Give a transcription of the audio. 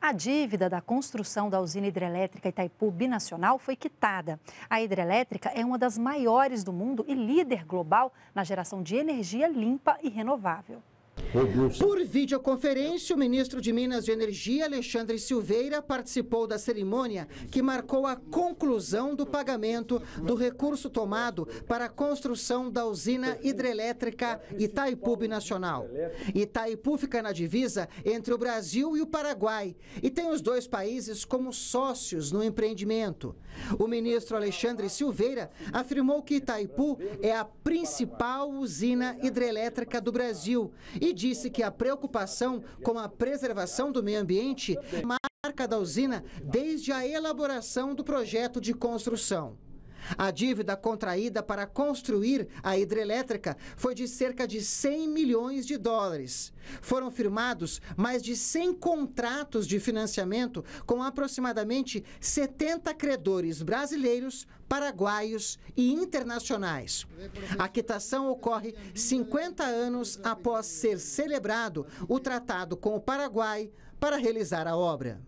A dívida da construção da usina hidrelétrica Itaipu Binacional foi quitada. A hidrelétrica é uma das maiores do mundo e líder global na geração de energia limpa e renovável. Por videoconferência, o ministro de Minas e Energia, Alexandre Silveira, participou da cerimônia que marcou a conclusão do pagamento do recurso tomado para a construção da usina hidrelétrica Itaipu Nacional. Itaipu fica na divisa entre o Brasil e o Paraguai e tem os dois países como sócios no empreendimento. O ministro Alexandre Silveira afirmou que Itaipu é a principal usina hidrelétrica do Brasil e e disse que a preocupação com a preservação do meio ambiente marca da usina desde a elaboração do projeto de construção. A dívida contraída para construir a hidrelétrica foi de cerca de 100 milhões de dólares. Foram firmados mais de 100 contratos de financiamento com aproximadamente 70 credores brasileiros, paraguaios e internacionais. A quitação ocorre 50 anos após ser celebrado o tratado com o Paraguai para realizar a obra.